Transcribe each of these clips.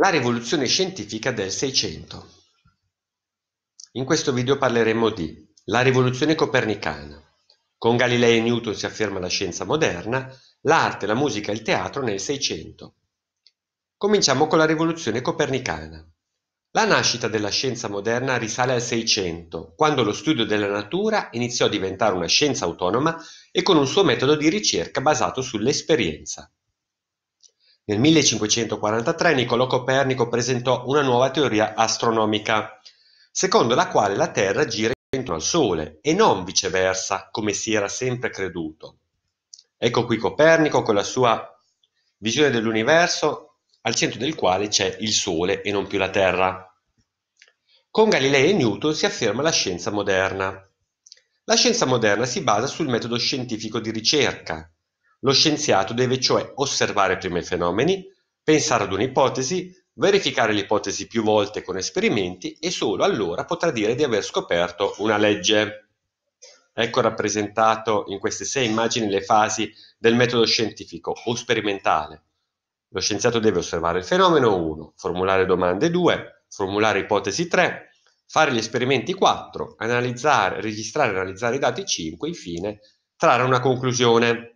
La rivoluzione scientifica del Seicento. In questo video parleremo di la rivoluzione copernicana, con Galilei e Newton si afferma la scienza moderna, l'arte, la musica e il teatro nel Seicento. Cominciamo con la rivoluzione copernicana. La nascita della scienza moderna risale al Seicento, quando lo studio della natura iniziò a diventare una scienza autonoma e con un suo metodo di ricerca basato sull'esperienza. Nel 1543 Niccolò Copernico presentò una nuova teoria astronomica, secondo la quale la Terra gira intorno al Sole e non viceversa, come si era sempre creduto. Ecco qui Copernico con la sua visione dell'universo, al centro del quale c'è il Sole e non più la Terra. Con Galilei e Newton si afferma la scienza moderna. La scienza moderna si basa sul metodo scientifico di ricerca, lo scienziato deve cioè osservare prima i fenomeni, pensare ad un'ipotesi, verificare l'ipotesi più volte con esperimenti e solo allora potrà dire di aver scoperto una legge. Ecco rappresentato in queste sei immagini le fasi del metodo scientifico o sperimentale. Lo scienziato deve osservare il fenomeno 1, formulare domande 2, formulare ipotesi 3, fare gli esperimenti 4, analizzare, registrare e analizzare i dati 5, infine trarre una conclusione.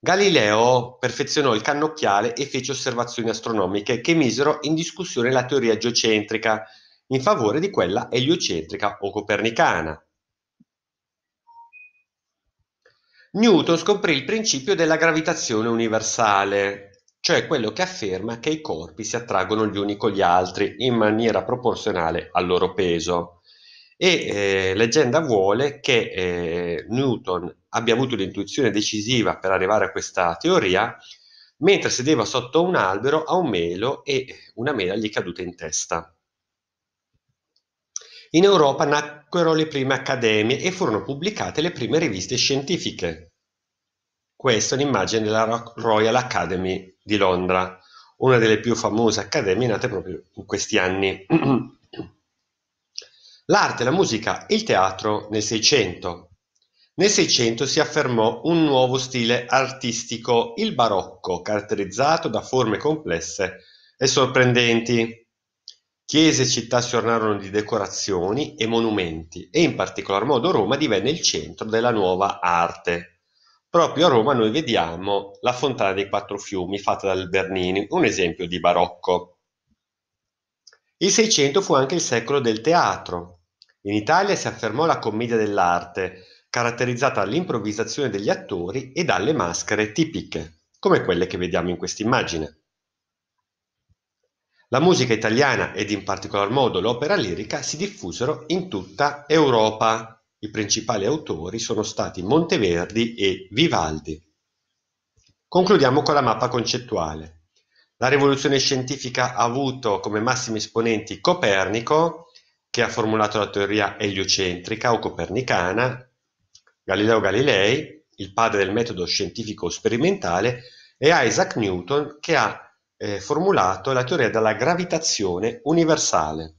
Galileo perfezionò il cannocchiale e fece osservazioni astronomiche che misero in discussione la teoria geocentrica in favore di quella eliocentrica o copernicana. Newton scoprì il principio della gravitazione universale, cioè quello che afferma che i corpi si attraggono gli uni con gli altri in maniera proporzionale al loro peso e eh, leggenda vuole che eh, Newton abbia avuto l'intuizione decisiva per arrivare a questa teoria mentre sedeva sotto un albero a un melo e una mela gli è caduta in testa. In Europa nacquero le prime accademie e furono pubblicate le prime riviste scientifiche. Questa è un'immagine della Royal Academy di Londra, una delle più famose accademie nate proprio in questi anni. l'arte, la musica e il teatro nel Seicento. Nel Seicento si affermò un nuovo stile artistico, il barocco, caratterizzato da forme complesse e sorprendenti. Chiese e città si ornarono di decorazioni e monumenti e in particolar modo Roma divenne il centro della nuova arte. Proprio a Roma noi vediamo la Fontana dei Quattro Fiumi fatta dal Bernini, un esempio di barocco. Il Seicento fu anche il secolo del teatro. In Italia si affermò la commedia dell'arte, caratterizzata dall'improvvisazione degli attori e dalle maschere tipiche, come quelle che vediamo in questa immagine. La musica italiana ed in particolar modo l'opera lirica si diffusero in tutta Europa. I principali autori sono stati Monteverdi e Vivaldi. Concludiamo con la mappa concettuale. La rivoluzione scientifica ha avuto come massimi esponenti Copernico, che ha formulato la teoria eliocentrica o copernicana, Galileo Galilei, il padre del metodo scientifico sperimentale, e Isaac Newton che ha eh, formulato la teoria della gravitazione universale.